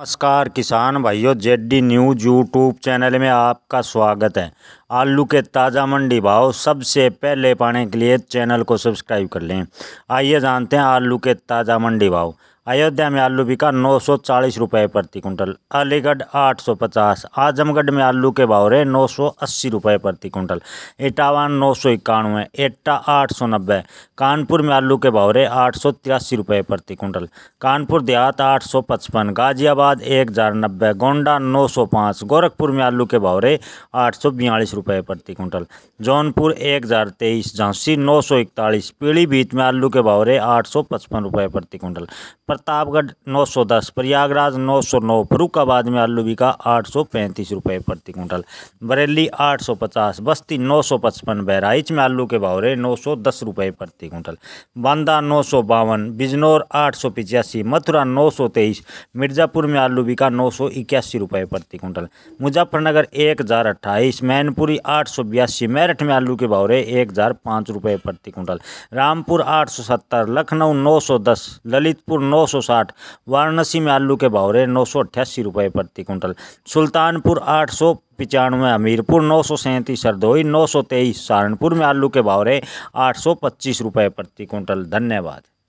नमस्कार किसान भाइयों जेडी न्यूज यूट्यूब चैनल में आपका स्वागत है आलू के ताज़ा मंडी भाव सबसे पहले पाने के लिए चैनल को सब्सक्राइब कर लें आइए जानते हैं आलू के ताज़ा मंडी भाव अयोध्या में आलू बिका नौ सौ चालीस रुपये प्रति कुंटल अलीगढ़ आठ सौ पचास आजमगढ़ में आलू के भाव रहे नौ सौ अस्सी रुपये प्रति कुंटल इटावा नौ सौ इक्यानवे एट्टा आठ सौ नब्बे कानपुर में आलू के भाव रहे आठ सौ तिरासी रुपये प्रति कुंटल कानपुर देहात आठ सौ पचपन गाजियाबाद एक हज़ार नब्बे गोंडा नौ सौ पाँच गोरखपुर में आलू के भाव रहे आठ सौ बयालीस रुपये प्रति कुंटल जौनपुर एक हज़ार तेईस झांसी नौ सौ इकतालीस पीलीभीत में आलू के भाव रहे आठ सौ पचपन रुपये प्रति कुंटल प्रतापगढ़ 910 प्रयागराज 909 फरुखाबाद में आलू बिका आठ सौ पैंतीस रुपये प्रति कुंटल बरेली 850 बस्ती 955 बहराइच में आलू के भाव रहे नौ सौ दस रुपये प्रति कुंटल बांदा नौ सौ बावन बिजनौर आठ सौ पिचासी मथुरा नौ सौ तेईस मिर्ज़ापुर में आलू बिका नौ सौ इक्यासी रुपये प्रति कुंटल मुजफ्फरनगर एक हज़ार अट्ठाईस मैनपुरी आठ सौ बयासी मेरठ में आलू के भाव रहे एक हज़ार पाँच रुपये प्रति कुंटल रामपुर आठ सौ सत्तर लखनऊ नौ सौ दस ललितपुर नौ 960 सौ साठ वाराणसी में आलू के भाव रहे नौ सौ अट्ठासी रुपये प्रति कुंटल सुल्तानपुर आठ सौ पचानवे हमीरपुर नौ सौ सैंतीस हरदोई नौ सौ तेईस सहारनपुर में आलू के भाव रहे आठ सौ पच्चीस रुपये प्रति कुंटल धन्यवाद